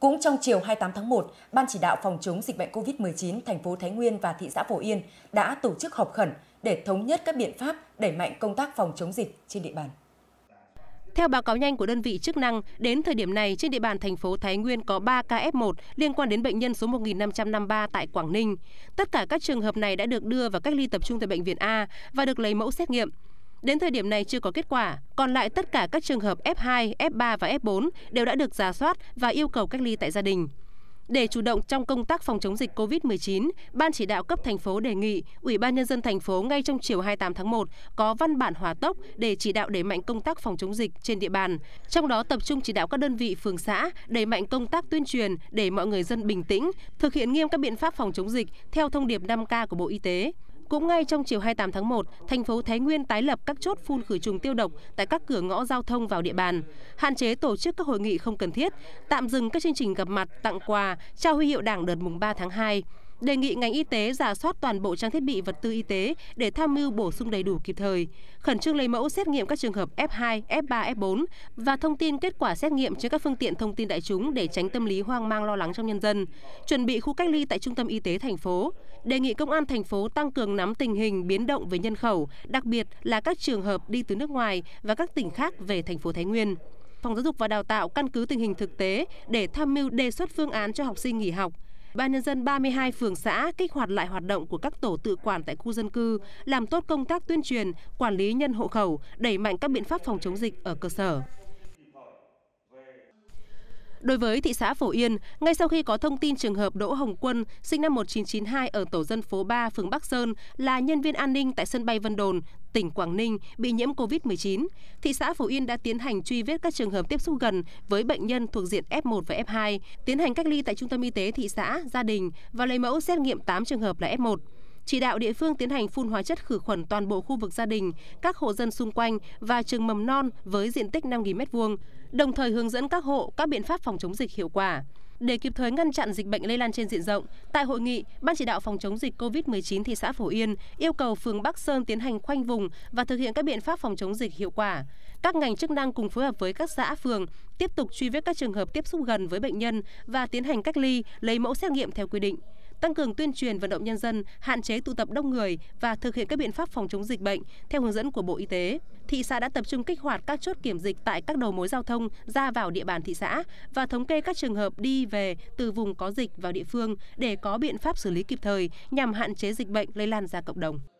Cũng trong chiều 28 tháng 1, Ban chỉ đạo phòng chống dịch bệnh COVID-19 thành phố Thái Nguyên và thị xã Phổ Yên đã tổ chức họp khẩn để thống nhất các biện pháp đẩy mạnh công tác phòng chống dịch trên địa bàn. Theo báo cáo nhanh của đơn vị chức năng, đến thời điểm này trên địa bàn thành phố Thái Nguyên có 3 ca F1 liên quan đến bệnh nhân số 1553 tại Quảng Ninh. Tất cả các trường hợp này đã được đưa vào cách ly tập trung tại bệnh viện A và được lấy mẫu xét nghiệm. Đến thời điểm này chưa có kết quả, còn lại tất cả các trường hợp F2, F3 và F4 đều đã được giả soát và yêu cầu cách ly tại gia đình. Để chủ động trong công tác phòng chống dịch COVID-19, Ban chỉ đạo cấp thành phố đề nghị Ủy ban Nhân dân thành phố ngay trong chiều 28 tháng 1 có văn bản hòa tốc để chỉ đạo đẩy mạnh công tác phòng chống dịch trên địa bàn. Trong đó tập trung chỉ đạo các đơn vị phường xã đẩy mạnh công tác tuyên truyền để mọi người dân bình tĩnh, thực hiện nghiêm các biện pháp phòng chống dịch theo thông điệp 5K của Bộ Y tế. Cũng ngay trong chiều 28 tháng 1, thành phố Thái Nguyên tái lập các chốt phun khử trùng tiêu độc tại các cửa ngõ giao thông vào địa bàn, hạn chế tổ chức các hội nghị không cần thiết, tạm dừng các chương trình gặp mặt, tặng quà, trao huy hiệu Đảng đợt mùng 3 tháng 2 đề nghị ngành y tế giả soát toàn bộ trang thiết bị vật tư y tế để tham mưu bổ sung đầy đủ kịp thời, khẩn trương lấy mẫu xét nghiệm các trường hợp F2, F3, F4 và thông tin kết quả xét nghiệm trên các phương tiện thông tin đại chúng để tránh tâm lý hoang mang lo lắng trong nhân dân, chuẩn bị khu cách ly tại trung tâm y tế thành phố, đề nghị công an thành phố tăng cường nắm tình hình biến động về nhân khẩu, đặc biệt là các trường hợp đi từ nước ngoài và các tỉnh khác về thành phố Thái Nguyên. Phòng Giáo dục và Đào tạo căn cứ tình hình thực tế để tham mưu đề xuất phương án cho học sinh nghỉ học, Ban nhân dân 32 phường xã kích hoạt lại hoạt động của các tổ tự quản tại khu dân cư, làm tốt công tác tuyên truyền, quản lý nhân hộ khẩu, đẩy mạnh các biện pháp phòng chống dịch ở cơ sở. Đối với thị xã Phổ Yên, ngay sau khi có thông tin trường hợp Đỗ Hồng Quân, sinh năm 1992 ở tổ dân phố 3, phường Bắc Sơn, là nhân viên an ninh tại sân bay Vân Đồn, tỉnh Quảng Ninh bị nhiễm COVID-19, thị xã Phổ Yên đã tiến hành truy vết các trường hợp tiếp xúc gần với bệnh nhân thuộc diện F1 và F2, tiến hành cách ly tại trung tâm y tế thị xã, gia đình và lấy mẫu xét nghiệm 8 trường hợp là F1 chỉ đạo địa phương tiến hành phun hóa chất khử khuẩn toàn bộ khu vực gia đình, các hộ dân xung quanh và trường mầm non với diện tích 5.000 m2, đồng thời hướng dẫn các hộ các biện pháp phòng chống dịch hiệu quả. Để kịp thời ngăn chặn dịch bệnh lây lan trên diện rộng, tại hội nghị, Ban chỉ đạo phòng chống dịch COVID-19 thị xã Phổ Yên yêu cầu phường Bắc Sơn tiến hành khoanh vùng và thực hiện các biện pháp phòng chống dịch hiệu quả. Các ngành chức năng cùng phối hợp với các xã phường tiếp tục truy vết các trường hợp tiếp xúc gần với bệnh nhân và tiến hành cách ly, lấy mẫu xét nghiệm theo quy định tăng cường tuyên truyền vận động nhân dân hạn chế tụ tập đông người và thực hiện các biện pháp phòng chống dịch bệnh theo hướng dẫn của Bộ Y tế. Thị xã đã tập trung kích hoạt các chốt kiểm dịch tại các đầu mối giao thông ra vào địa bàn thị xã và thống kê các trường hợp đi về từ vùng có dịch vào địa phương để có biện pháp xử lý kịp thời nhằm hạn chế dịch bệnh lây lan ra cộng đồng.